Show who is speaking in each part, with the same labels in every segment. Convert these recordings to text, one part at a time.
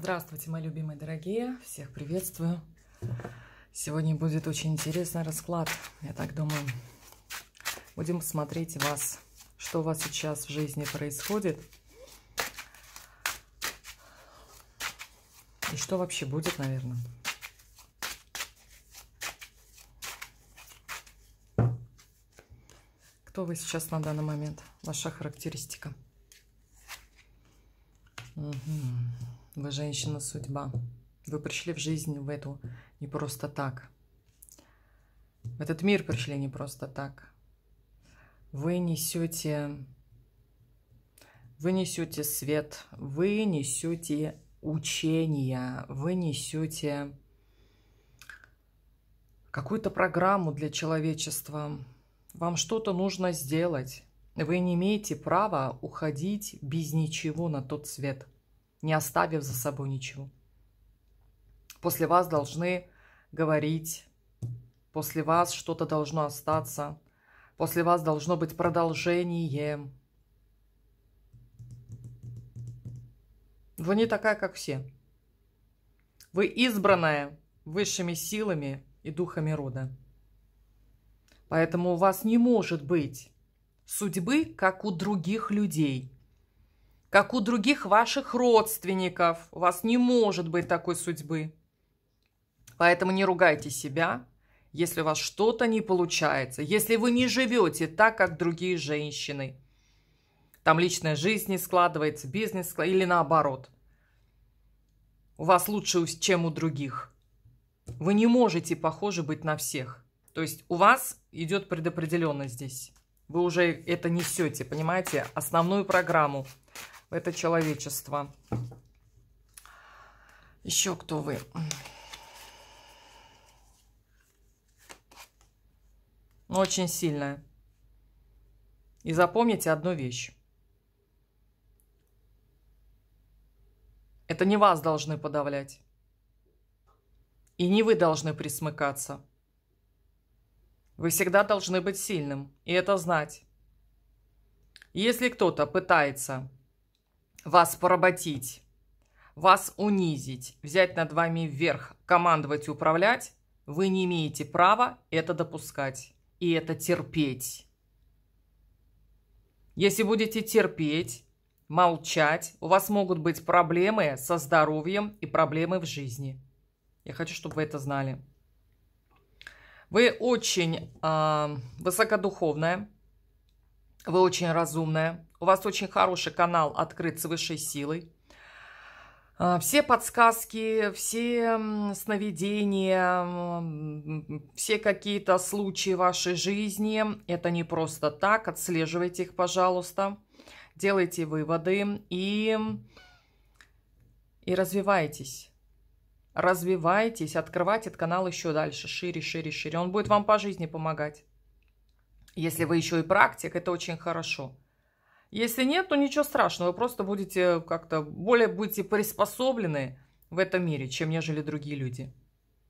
Speaker 1: Здравствуйте, мои любимые дорогие! Всех приветствую! Сегодня будет очень интересный расклад, я так думаю. Будем смотреть вас, что у вас сейчас в жизни происходит. И что вообще будет, наверное. Кто вы сейчас на данный момент? Ваша характеристика. Угу. Вы женщина-судьба. Вы пришли в жизнь в эту не просто так. В этот мир пришли не просто так. Вы несете вы несете свет, вы несете учения, вы несете какую-то программу для человечества. Вам что-то нужно сделать. Вы не имеете права уходить без ничего на тот свет – не оставив за собой ничего. После вас должны говорить, после вас что-то должно остаться, после вас должно быть продолжение. Вы не такая, как все. Вы избранная высшими силами и духами рода. Поэтому у вас не может быть судьбы, как у других людей – как у других ваших родственников. У вас не может быть такой судьбы. Поэтому не ругайте себя, если у вас что-то не получается, если вы не живете так, как другие женщины. Там личная жизнь не складывается, бизнес или наоборот. У вас лучше, чем у других. Вы не можете, похоже, быть на всех. То есть у вас идет предопределенность здесь. Вы уже это несете, понимаете, основную программу в это человечество. Еще кто вы? Ну, очень сильная. И запомните одну вещь. Это не вас должны подавлять. И не вы должны присмыкаться. Вы всегда должны быть сильным, и это знать. Если кто-то пытается вас поработить, вас унизить, взять над вами вверх, командовать и управлять, вы не имеете права это допускать и это терпеть. Если будете терпеть, молчать, у вас могут быть проблемы со здоровьем и проблемы в жизни. Я хочу, чтобы вы это знали. Вы очень э, высокодуховная, вы очень разумная, у вас очень хороший канал открыт с высшей силой. А, все подсказки, все сновидения, все какие-то случаи вашей жизни, это не просто так. Отслеживайте их, пожалуйста. Делайте выводы и, и развивайтесь. Развивайтесь, открывайте этот канал еще дальше, шире, шире, шире. Он будет вам по жизни помогать. Если вы еще и практик, это очень хорошо. Если нет, то ничего страшного, вы просто будете как-то более будете приспособлены в этом мире, чем нежели другие люди.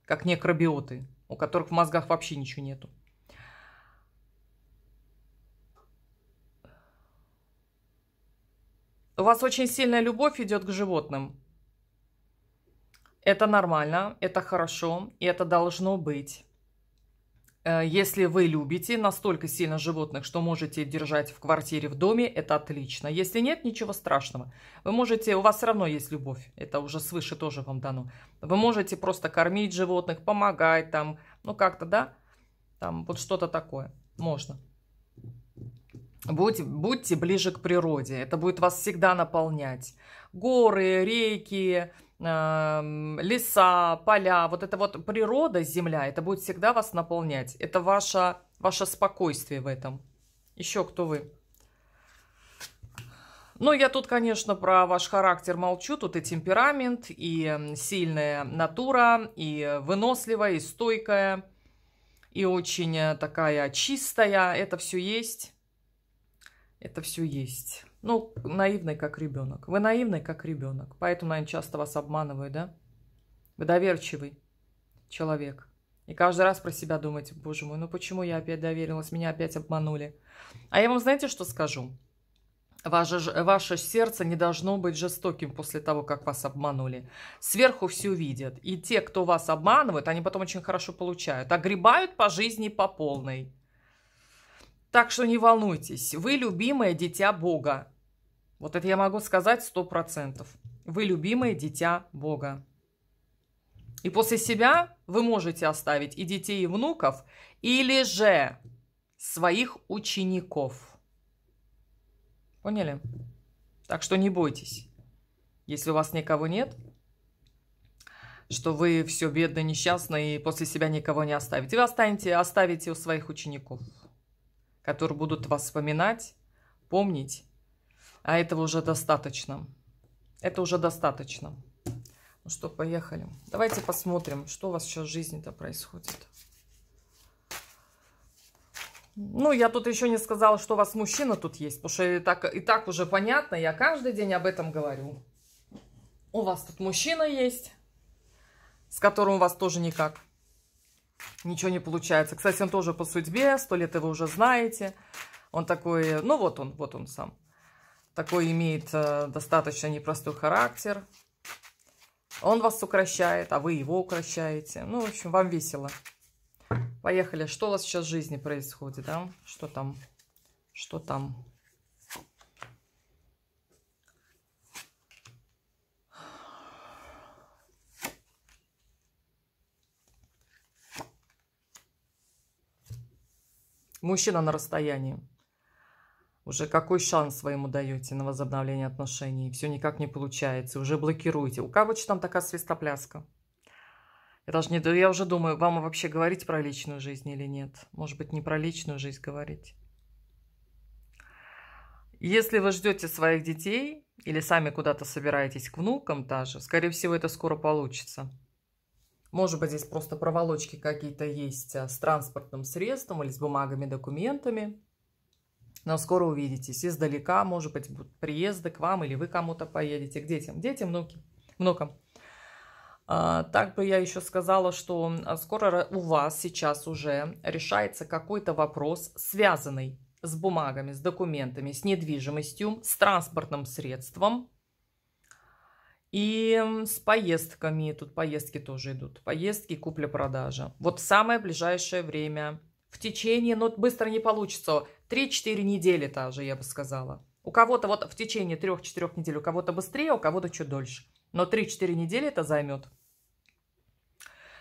Speaker 1: Как некробиоты, у которых в мозгах вообще ничего нету. У вас очень сильная любовь идет к животным. Это нормально, это хорошо, и это должно быть. Э, если вы любите настолько сильно животных, что можете держать в квартире, в доме, это отлично. Если нет, ничего страшного. Вы можете, у вас все равно есть любовь, это уже свыше тоже вам дано. Вы можете просто кормить животных, помогать там, ну как-то, да, там вот что-то такое, можно. Будь, будьте ближе к природе, это будет вас всегда наполнять. Горы, реки, Эм, леса, поля, вот это вот природа, земля, это будет всегда вас наполнять. Это ваше, ваше спокойствие в этом. Еще кто вы? Ну, я тут, конечно, про ваш характер молчу. Тут и темперамент, и сильная натура, и выносливая, и стойкая, и очень э, такая чистая. Это все есть. Это все есть. Ну, наивный как ребенок. Вы наивный как ребенок. Поэтому, наверное, часто вас обманывают, да? Вы доверчивый человек. И каждый раз про себя думаете, боже мой, ну почему я опять доверилась, меня опять обманули. А я вам знаете, что скажу? Ваше, ваше сердце не должно быть жестоким после того, как вас обманули. Сверху все видят. И те, кто вас обманывает, они потом очень хорошо получают. Огребают по жизни по полной. Так что не волнуйтесь, вы любимое дитя Бога. Вот это я могу сказать сто процентов. Вы любимое дитя Бога. И после себя вы можете оставить и детей, и внуков, или же своих учеников. Поняли? Так что не бойтесь. Если у вас никого нет, что вы все бедно, несчастно и после себя никого не оставите. Вы останете, оставите у своих учеников которые будут вас вспоминать, помнить. А этого уже достаточно. Это уже достаточно. Ну что, поехали. Давайте посмотрим, что у вас сейчас в жизни-то происходит. Ну, я тут еще не сказала, что у вас мужчина тут есть, потому что и так, и так уже понятно, я каждый день об этом говорю. У вас тут мужчина есть, с которым у вас тоже никак ничего не получается. Кстати, он тоже по судьбе, сто лет его уже знаете. Он такой, ну вот он, вот он сам. Такой имеет э, достаточно непростой характер. Он вас укращает, а вы его укращаете. Ну, в общем, вам весело. Поехали. Что у вас сейчас в жизни происходит, да? Что там? Что там? Мужчина на расстоянии. Уже какой шанс вы ему даете на возобновление отношений? Все никак не получается, уже блокируете. У кого там такая свистопляска? Я, даже не, я уже думаю, вам вообще говорить про личную жизнь или нет? Может быть, не про личную жизнь говорить? Если вы ждете своих детей или сами куда-то собираетесь к внукам даже, скорее всего, это скоро получится. Может быть, здесь просто проволочки какие-то есть а, с транспортным средством или с бумагами, документами. Но скоро увидитесь. Издалека, может быть, будут приезды к вам или вы кому-то поедете, к детям. Детям, внукам. внукам. А, бы я еще сказала, что а, скоро у вас сейчас уже решается какой-то вопрос, связанный с бумагами, с документами, с недвижимостью, с транспортным средством, и с поездками, тут поездки тоже идут, поездки, купля-продажа. Вот самое ближайшее время, в течение, но ну, быстро не получится, 3-4 недели даже, я бы сказала. У кого-то вот в течение 3-4 недель, у кого-то быстрее, у кого-то чуть дольше. Но 3-4 недели это займет.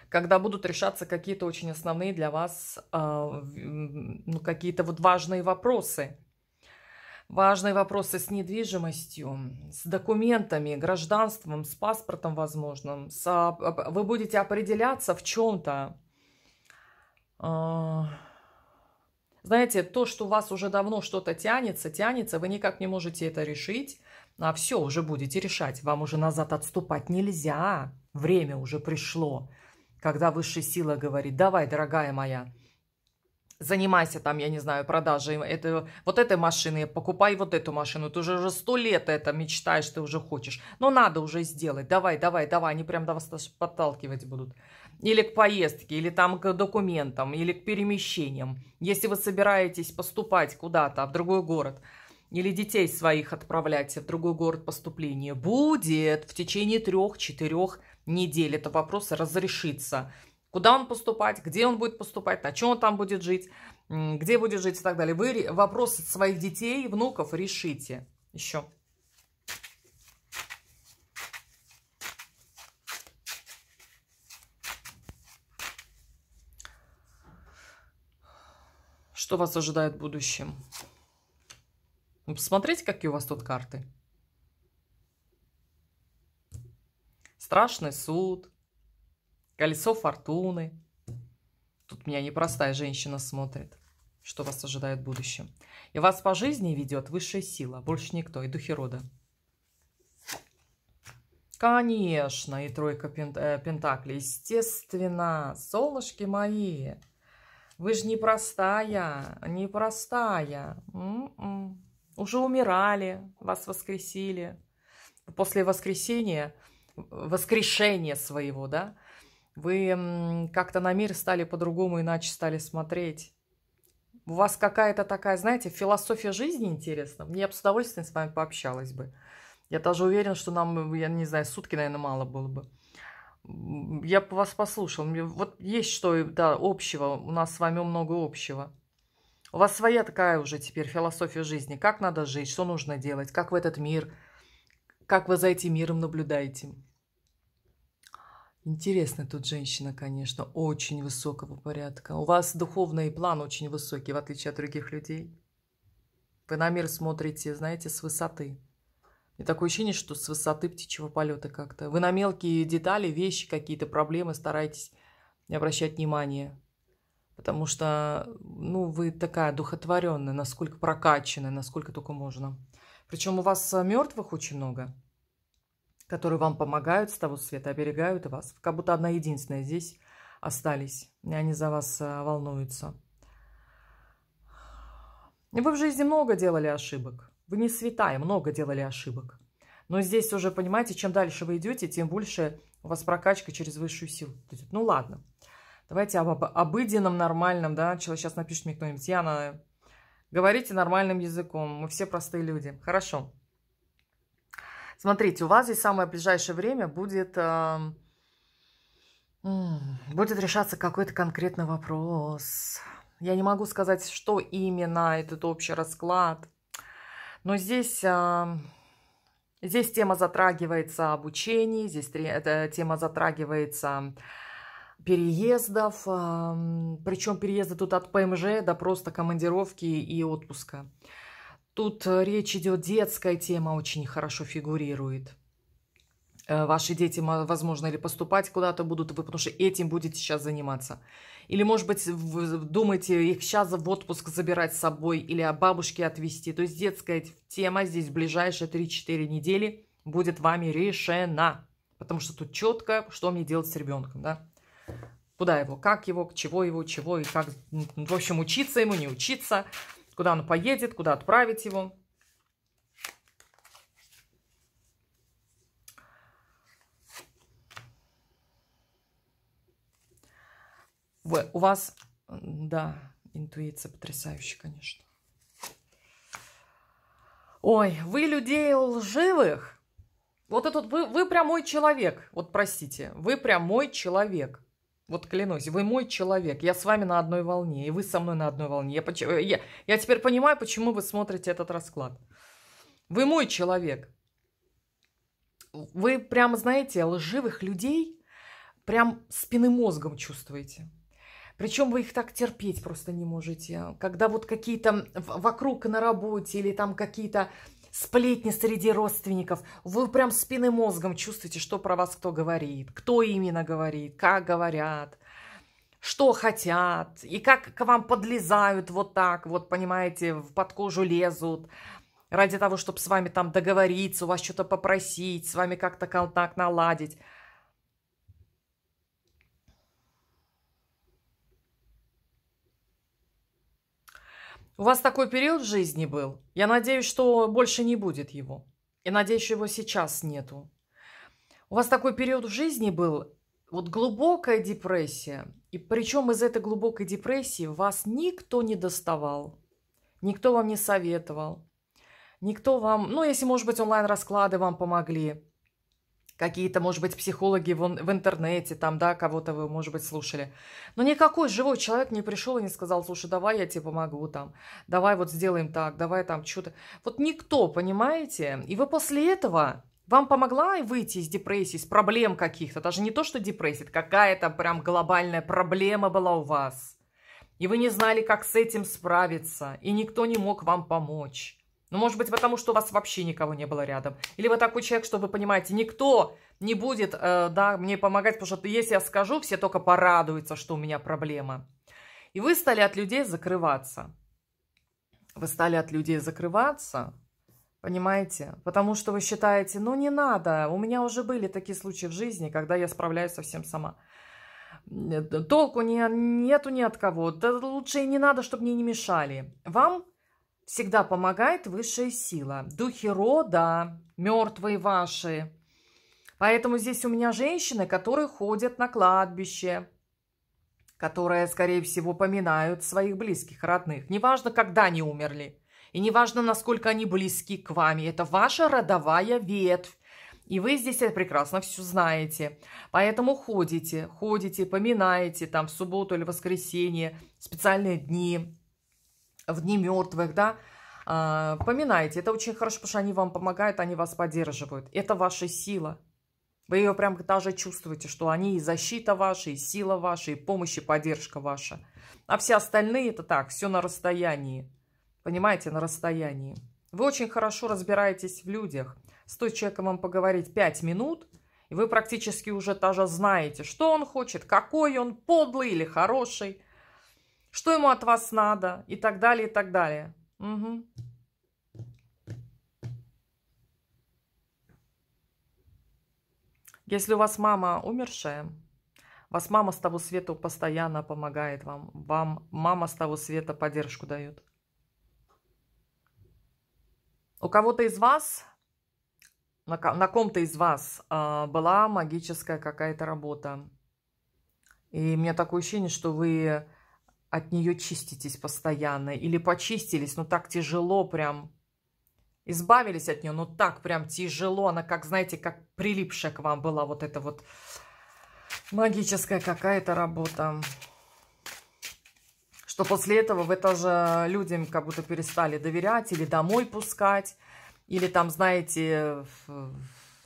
Speaker 1: Когда будут решаться какие-то очень основные для вас, э, ну, какие-то вот важные вопросы – Важные вопросы с недвижимостью, с документами, гражданством, с паспортом, возможным. С, вы будете определяться в чем-то. А, знаете, то, что у вас уже давно что-то тянется, тянется, вы никак не можете это решить. А все, уже будете решать. Вам уже назад отступать нельзя. Время уже пришло, когда высшая сила говорит, давай, дорогая моя, занимайся там, я не знаю, продажей это, вот этой машины, покупай вот эту машину, ты уже уже сто лет это мечтаешь, ты уже хочешь, но надо уже сделать, давай, давай, давай, они прям до вас подталкивать будут. Или к поездке, или там к документам, или к перемещениям. Если вы собираетесь поступать куда-то, в другой город, или детей своих отправлять в другой город поступления, будет в течение трех-четырех недель. Это вопрос разрешится куда он поступать, где он будет поступать, на чем он там будет жить, где будет жить и так далее. Вы вопросы своих детей, внуков решите. Еще. Что вас ожидает в будущем? Ну, посмотрите, какие у вас тут карты. Страшный суд, Колесо фортуны. Тут меня непростая женщина смотрит, что вас ожидает в будущем. И вас по жизни ведет высшая сила, больше никто, и духи рода. Конечно, и тройка пент, э, пентаклей, естественно, солнышки мои. Вы же непростая, непростая. М м-м. -м -м. Уже умирали, вас воскресили. После воскресения, воскрешения своего, да, вы как-то на мир стали по-другому, иначе стали смотреть. У вас какая-то такая, знаете, философия жизни интересна. Мне я бы с удовольствием с вами пообщалась бы. Я даже уверен, что нам, я не знаю, сутки, наверное, мало было бы. Я бы вас послушал. Вот есть что, да, общего. У нас с вами много общего. У вас своя такая уже теперь философия жизни. Как надо жить, что нужно делать, как в этот мир, как вы за этим миром наблюдаете. Интересно тут женщина, конечно, очень высокого порядка. У вас духовный план очень высокий, в отличие от других людей. Вы на мир смотрите, знаете, с высоты. И такое ощущение, что с высоты птичьего полета как-то. Вы на мелкие детали, вещи, какие-то проблемы стараетесь не обращать внимания. Потому что, ну, вы такая духотворенная, насколько прокачанная, насколько только можно. Причем у вас мертвых очень много которые вам помогают с того света, оберегают вас. Как будто одна единственная здесь остались, и они за вас э, волнуются. И вы в жизни много делали ошибок. Вы не святая, много делали ошибок. Но здесь уже, понимаете, чем дальше вы идете, тем больше у вас прокачка через высшую силу. Ну ладно, давайте об обыденном, нормальном, да, человек сейчас напишет мне кто-нибудь, Яна, говорите нормальным языком, мы все простые люди. Хорошо. Смотрите, у вас здесь самое ближайшее время будет, э, будет решаться какой-то конкретный вопрос. Я не могу сказать, что именно этот общий расклад. Но здесь, э, здесь тема затрагивается обучение, здесь эта тема затрагивается переездов, эм, причем переезды тут от ПМЖ до просто командировки и отпуска. Тут э, речь идет, детская тема очень хорошо фигурирует. Э, ваши дети, возможно, или поступать куда-то будут, вы потому что этим будете сейчас заниматься. Или, может быть, вы думаете, их сейчас в отпуск забирать с собой или о бабушке отвезти. То есть детская тема здесь в ближайшие 3-4 недели будет вами решена. Потому что тут четко, что мне делать с ребенком, да? Куда его, как его, к чего его, чего и как. В общем, учиться ему, не учиться. Куда он поедет, куда отправить его. Вы, у вас, да, интуиция потрясающая, конечно. Ой, вы людей лживых. Вот этот вы, вы прям мой человек. Вот простите, вы прям мой человек. Вот клянусь, вы мой человек, я с вами на одной волне, и вы со мной на одной волне. Я, поч... Э, я, я теперь понимаю, почему вы смотрите этот расклад. Вы мой человек. Вы прямо, знаете, лживых людей прям спины мозгом чувствуете. Причем вы их так терпеть просто не можете. Когда вот какие-то вокруг на работе или там какие-то сплетни среди родственников. Вы прям спиной мозгом чувствуете, что про вас кто говорит, кто именно говорит, как говорят, что хотят, и как к вам подлезают вот так, вот, понимаете, в под кожу лезут ради того, чтобы с вами там договориться, у вас что-то попросить, с вами как-то контакт наладить. У вас такой период в жизни был. Я надеюсь, что больше не будет его. И надеюсь, что его сейчас нету. У вас такой период в жизни был, вот глубокая депрессия. И причем из этой глубокой депрессии вас никто не доставал. Никто вам не советовал. Никто вам, ну, если, может быть, онлайн-расклады вам помогли какие-то, может быть, психологи в, в интернете, там, да, кого-то вы, может быть, слушали. Но никакой живой человек не пришел и не сказал, слушай, давай я тебе помогу, там, давай вот сделаем так, давай там что-то. Вот никто, понимаете? И вы после этого вам помогла выйти из депрессии, из проблем каких-то, даже не то, что депрессия, какая-то прям глобальная проблема была у вас. И вы не знали, как с этим справиться, и никто не мог вам помочь. Ну, может быть, потому что у вас вообще никого не было рядом. Или вы такой человек, что вы понимаете, никто не будет, э, да, мне помогать, потому что если я скажу, все только порадуются, что у меня проблема. И вы стали от людей закрываться. Вы стали от людей закрываться, понимаете? Потому что вы считаете, ну не надо, у меня уже были такие случаи в жизни, когда я справляюсь совсем сама толку не, нету ни от кого. Да лучше и не надо, чтобы мне не мешали. Вам всегда помогает высшая сила. Духи рода, мертвые ваши. Поэтому здесь у меня женщины, которые ходят на кладбище, которые, скорее всего, поминают своих близких, родных. Неважно, когда они умерли. И неважно, насколько они близки к вами. Это ваша родовая ветвь. И вы здесь прекрасно все знаете. Поэтому ходите, ходите, поминаете там в субботу или воскресенье, специальные дни, в дни мертвых, да, а, поминайте. Это очень хорошо, потому что они вам помогают, они вас поддерживают. Это ваша сила. Вы ее прям даже чувствуете, что они и защита ваша, и сила ваша, и помощь, и поддержка ваша. А все остальные это так, все на расстоянии. Понимаете, на расстоянии. Вы очень хорошо разбираетесь в людях. Стоит человеком вам поговорить 5 минут, и вы практически уже даже знаете, что он хочет, какой он, подлый или хороший – что ему от вас надо и так далее, и так далее. Угу. Если у вас мама умершая, вас мама с того света постоянно помогает вам. Вам мама с того света поддержку дает. У кого-то из вас, на, на ком-то из вас а, была магическая какая-то работа. И у меня такое ощущение, что вы от нее чиститесь постоянно или почистились, но ну, так тяжело прям. Избавились от нее, но ну, так прям тяжело. Она как, знаете, как прилипшая к вам была вот эта вот магическая какая-то работа. Что после этого вы тоже людям как будто перестали доверять или домой пускать. Или там, знаете,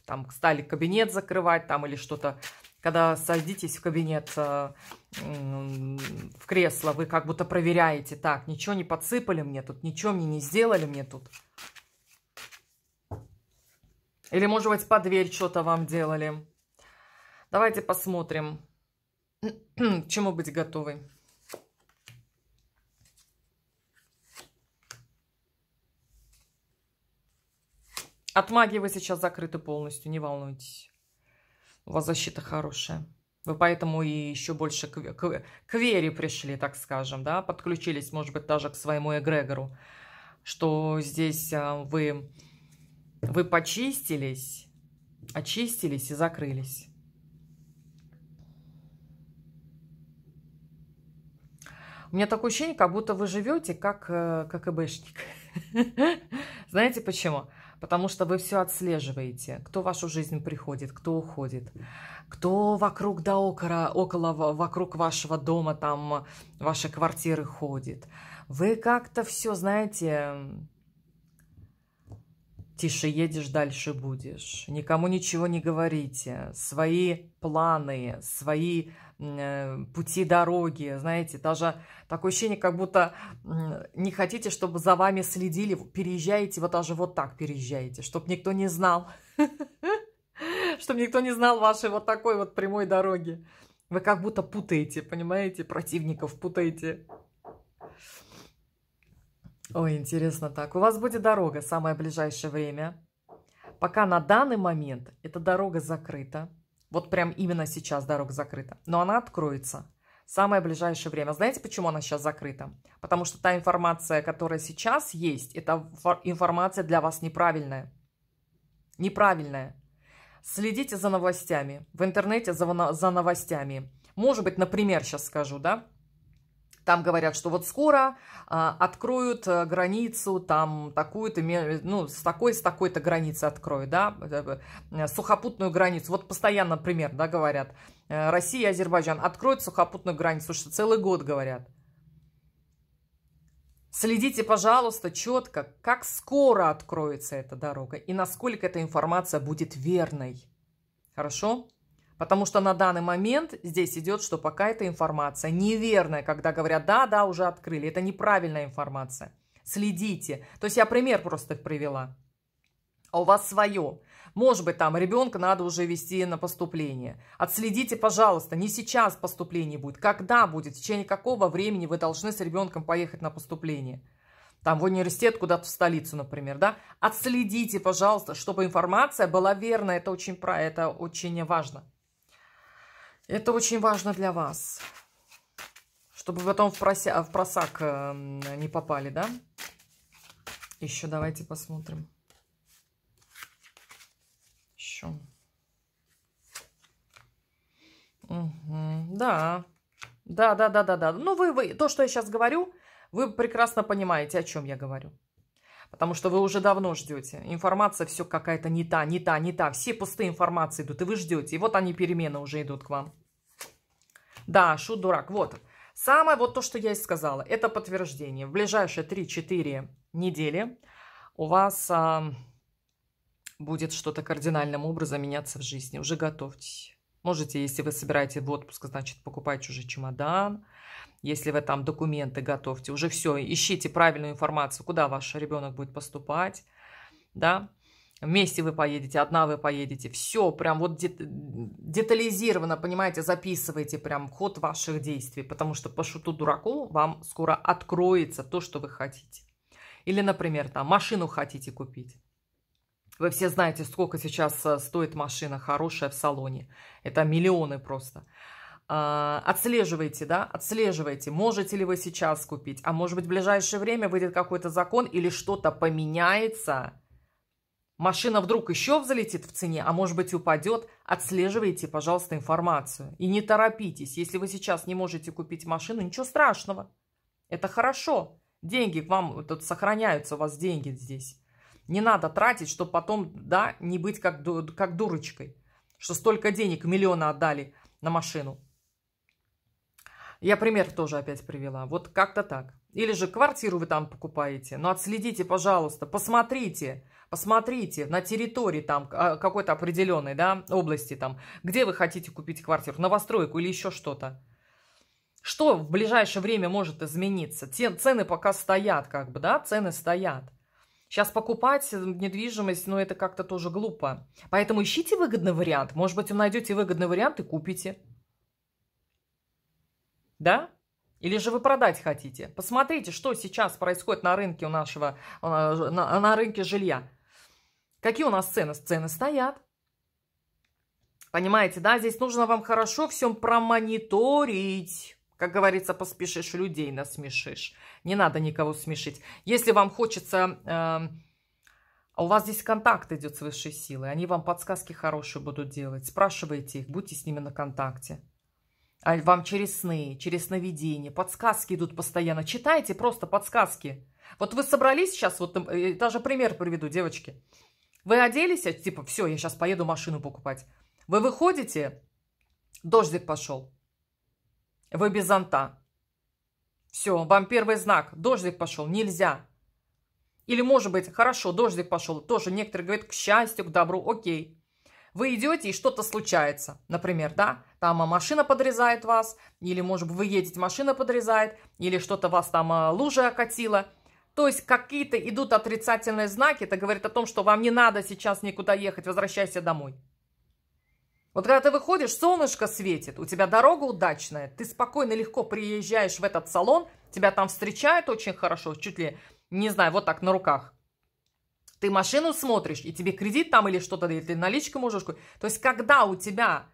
Speaker 1: там стали кабинет закрывать там или что-то когда садитесь в кабинет, э, в кресло, вы как будто проверяете, так, ничего не подсыпали мне тут, ничего мне не сделали мне тут. Или, может быть, под дверь что-то вам делали. Давайте посмотрим, к чему быть готовы. От магии вы сейчас закрыты полностью, не волнуйтесь. У вас защита хорошая. Вы поэтому и еще больше к, к, к вере пришли, так скажем, да, подключились, может быть, даже к своему эгрегору, что здесь а, вы, вы почистились, очистились и закрылись. У меня такое ощущение, как будто вы живете как э, как КГБшник. Знаете почему? Почему? потому что вы все отслеживаете, кто в вашу жизнь приходит, кто уходит, кто вокруг да около, около вокруг вашего дома, там, вашей квартиры ходит. Вы как-то все, знаете, тише едешь, дальше будешь. Никому ничего не говорите. Свои планы, свои Э, пути дороги, знаете, даже такое ощущение, как будто не хотите, чтобы за вами следили, переезжаете, вот даже вот так переезжаете, чтобы никто не знал, чтобы никто не знал вашей вот такой вот прямой дороги. Вы как будто путаете, понимаете, противников путаете. Ой, интересно так. У вас будет дорога в самое ближайшее время. Пока на данный момент эта дорога закрыта. Вот прям именно сейчас дорога закрыта. Но она откроется в самое ближайшее время. Знаете, почему она сейчас закрыта? Потому что та информация, которая сейчас есть, это информация для вас неправильная. Неправильная. Следите за новостями. В интернете за, за новостями. Может быть, например, сейчас скажу, да? Там говорят, что вот скоро а, откроют э, границу, там такую-то, ну, с такой, с такой-то границы откроют, да, э, сухопутную границу. Вот постоянно, например, да, говорят, э, Россия и Азербайджан откроют сухопутную границу, что целый год говорят. Следите, пожалуйста, четко, как скоро откроется эта дорога и насколько эта информация будет верной. Хорошо? Потому что на данный момент здесь идет, что пока эта информация неверная, когда говорят, да, да, уже открыли. Это неправильная информация. Следите. То есть я пример просто привела. А у вас свое. Может быть, там ребенка надо уже вести на поступление. Отследите, пожалуйста, не сейчас поступление будет. Когда будет, в течение какого времени вы должны с ребенком поехать на поступление там в университет, куда-то в столицу, например, да, отследите, пожалуйста, чтобы информация была верна, это очень, про, это очень важно. Это очень важно для вас, чтобы потом в, прося... в просак эм, не попали, да? Еще давайте посмотрим. Еще. Угу. Да. Да, да, да, да, да. Ну, вы, вы, то, что я сейчас говорю, вы прекрасно понимаете, о чем я говорю. Потому что вы уже давно ждете. Информация все какая-то не та, не та, не та. Все пустые информации идут, и вы ждете. И вот они, перемены уже идут к вам. Да, шут дурак. Вот. Самое вот то, что я и сказала. Это подтверждение. В ближайшие 3-4 недели у вас а, будет что-то кардинальным образом меняться в жизни. Уже готовьтесь. Можете, если вы собираете в отпуск, значит, покупать уже чемодан. Если вы там документы готовьте, уже все, ищите правильную информацию, куда ваш ребенок будет поступать, да. Вместе вы поедете, одна вы поедете. Все прям вот дет, детализированно, понимаете, записывайте прям ход ваших действий, потому что по шуту дураку вам скоро откроется то, что вы хотите. Или, например, там машину хотите купить. Вы все знаете, сколько сейчас э, стоит машина хорошая в салоне. Это миллионы просто. А, отслеживайте, да, отслеживайте, можете ли вы сейчас купить, а может быть в ближайшее время выйдет какой-то закон или что-то поменяется, машина вдруг еще взлетит в цене, а может быть упадет, отслеживайте, пожалуйста, информацию. И не торопитесь, если вы сейчас не можете купить машину, ничего страшного, это хорошо, деньги к вам тут сохраняются, у вас деньги здесь. Не надо тратить, чтобы потом, да, не быть как, как дурочкой, что столько денег, миллиона отдали на машину. Я пример тоже опять привела. Вот как-то так. Или же квартиру вы там покупаете. Но ну, отследите, пожалуйста, посмотрите, посмотрите на территории там а, какой-то определенной да, области, там, где вы хотите купить квартиру, новостройку или еще что-то. Что в ближайшее время может измениться? Те, цены пока стоят, как бы, да, цены стоят. Сейчас покупать э, недвижимость, ну, это как-то тоже глупо. Поэтому ищите выгодный вариант. Может быть, вы найдете выгодный вариант и купите. Да? Или же вы продать хотите? Посмотрите, что сейчас происходит на рынке у нашего, а, на, на рынке жилья. Какие у нас цены? Цены стоят. Понимаете, да? Здесь нужно вам хорошо всем промониторить. Как говорится, поспешишь, людей насмешишь. Не надо никого смешить. Если вам хочется... Э, а у вас здесь контакт идет с высшей силой. Они вам подсказки хорошие будут делать. Спрашивайте их, будьте с ними на контакте. А вам через сны, через сновидения. Подсказки идут постоянно. Читайте просто подсказки. Вот вы собрались сейчас, вот э, даже пример приведу, девочки. Вы оделись, типа, все, я сейчас поеду машину покупать. Вы выходите, дождик пошел. Вы без зонта. Все, вам первый знак. Дождик пошел. Нельзя. Или, может быть, хорошо, дождик пошел. Тоже некоторые говорят, к счастью, к добру, окей. Вы идете, и что-то случается. Например, да, там а, машина подрезает вас, или, может быть, вы едете, машина подрезает, или что-то вас там а, лужа окатила. То есть какие-то идут отрицательные знаки, это говорит о том, что вам не надо сейчас никуда ехать, возвращайся домой. Вот когда ты выходишь, солнышко светит, у тебя дорога удачная, ты спокойно, легко приезжаешь в этот салон, тебя там встречают очень хорошо, чуть ли, не знаю, вот так на руках. Ты машину смотришь, и тебе кредит там или что-то, или ты наличка можешь купить. То есть, когда у тебя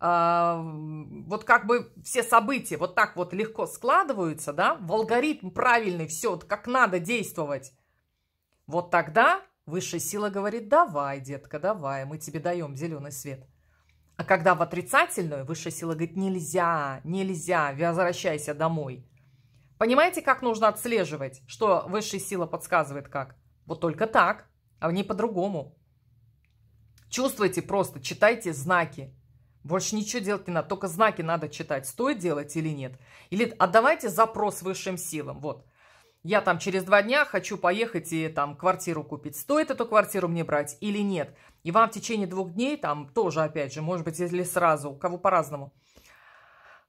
Speaker 1: э, вот как бы все события вот так вот легко складываются, да, в алгоритм правильный, все, вот как надо действовать, вот тогда Высшая сила говорит, давай, детка, давай, мы тебе даем зеленый свет. А когда в отрицательную, высшая сила говорит, нельзя, нельзя, возвращайся домой. Понимаете, как нужно отслеживать, что высшая сила подсказывает как? Вот только так, а не по-другому. Чувствуйте просто, читайте знаки. Больше ничего делать не надо, только знаки надо читать, стоит делать или нет. Или отдавайте запрос высшим силам. Вот, я там через два дня хочу поехать и там квартиру купить. Стоит эту квартиру мне брать или нет? И вам в течение двух дней, там тоже, опять же, может быть, или сразу, у кого по-разному,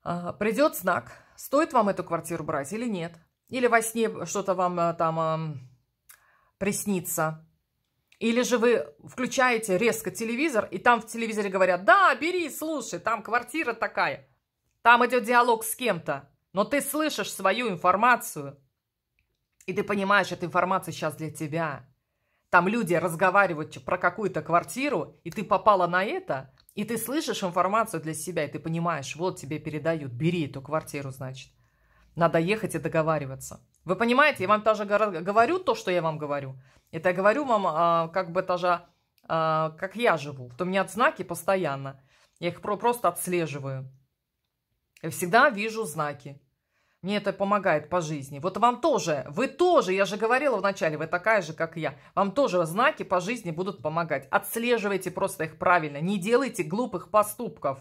Speaker 1: «А, придет знак, стоит вам эту квартиру брать или нет. Или во сне что-то вам а, там приснится. Или же вы включаете резко телевизор, и там в телевизоре говорят, да, бери, слушай, там квартира такая. Там идет диалог с кем-то, но ты слышишь свою информацию – и ты понимаешь, эта информация сейчас для тебя. Там люди разговаривают про какую-то квартиру, и ты попала на это, и ты слышишь информацию для себя, и ты понимаешь, вот тебе передают, бери эту квартиру, значит. Надо ехать и договариваться. Вы понимаете, я вам тоже говорю то, что я вам говорю. Это я говорю вам а, как бы тоже, а, как я живу. То у меня знаки постоянно. Я их про просто отслеживаю. Я всегда вижу знаки. Мне это помогает по жизни. Вот вам тоже, вы тоже, я же говорила вначале, вы такая же, как я. Вам тоже знаки по жизни будут помогать. Отслеживайте просто их правильно. Не делайте глупых поступков.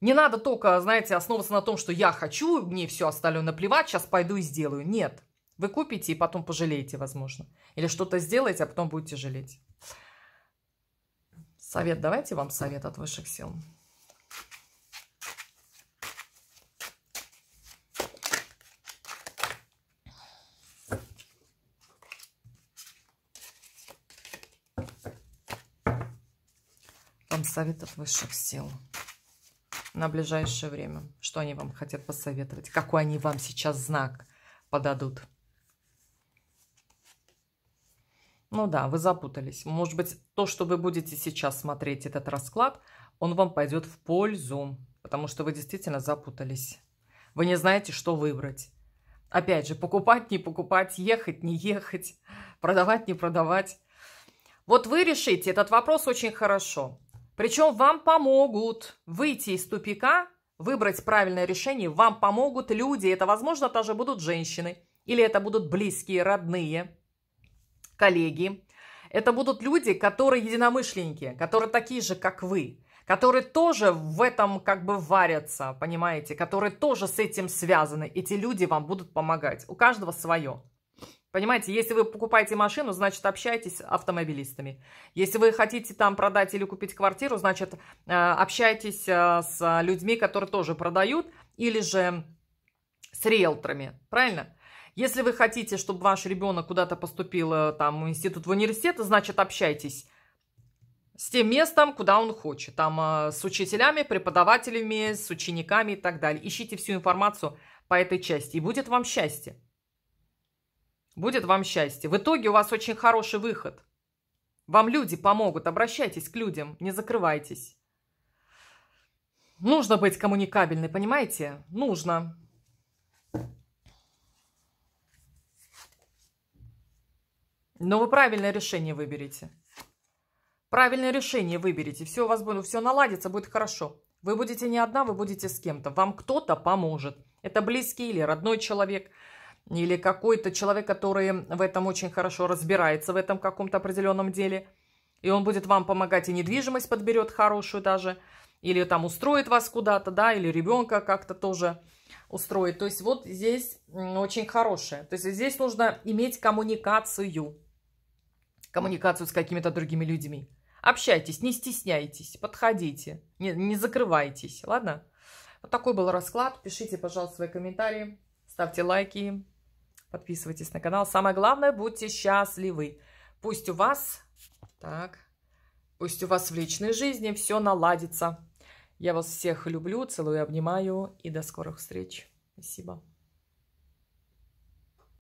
Speaker 1: Не надо только, знаете, основываться на том, что я хочу, мне все остальное наплевать, сейчас пойду и сделаю. Нет. Вы купите и потом пожалеете, возможно. Или что-то сделаете, а потом будете жалеть. Совет, давайте вам совет от высших сил. вам советов высших сил на ближайшее время? Что они вам хотят посоветовать? Какой они вам сейчас знак подадут? Ну да, вы запутались. Может быть, то, что вы будете сейчас смотреть этот расклад, он вам пойдет в пользу, потому что вы действительно запутались. Вы не знаете, что выбрать. Опять же, покупать, не покупать, ехать, не ехать, продавать, не продавать. Вот вы решите этот вопрос очень хорошо. Причем вам помогут выйти из тупика, выбрать правильное решение, вам помогут люди. Это, возможно, тоже будут женщины, или это будут близкие, родные, коллеги. Это будут люди, которые единомышленники, которые такие же, как вы, которые тоже в этом как бы варятся, понимаете, которые тоже с этим связаны. Эти люди вам будут помогать. У каждого свое. Понимаете, если вы покупаете машину, значит, общайтесь с автомобилистами. Если вы хотите там продать или купить квартиру, значит, э, общайтесь э, с людьми, которые тоже продают, или же с риэлторами, правильно? Если вы хотите, чтобы ваш ребенок куда-то поступил э, там в институт, в университет, значит, общайтесь с тем местом, куда он хочет. Там с учителями, преподавателями, с учениками и так далее. Ищите всю информацию по этой части, и будет вам счастье. Будет вам счастье. В итоге у вас очень хороший выход. Вам люди помогут. Обращайтесь к людям, не закрывайтесь. Нужно быть коммуникабельной, понимаете? Нужно. Но вы правильное решение выберете. Правильное решение выберете. Все у вас будет, все наладится, будет хорошо. Вы будете не одна, вы будете с кем-то. Вам кто-то поможет. Это близкий или родной человек – или какой-то человек, который в этом очень хорошо разбирается, в этом каком-то определенном деле, и он будет вам помогать, и недвижимость подберет хорошую даже, или там устроит вас куда-то, да, или ребенка как-то тоже устроит. То есть вот здесь очень хорошее. То есть здесь нужно иметь коммуникацию, коммуникацию с какими-то другими людьми. Общайтесь, не стесняйтесь, подходите, не, не закрывайтесь, ладно? Вот такой был расклад. Пишите, пожалуйста, свои комментарии, ставьте лайки. Подписывайтесь на канал. Самое главное, будьте счастливы. Пусть у вас... Так. Пусть у вас в личной жизни все наладится. Я вас всех люблю, целую, обнимаю и до скорых встреч. Спасибо.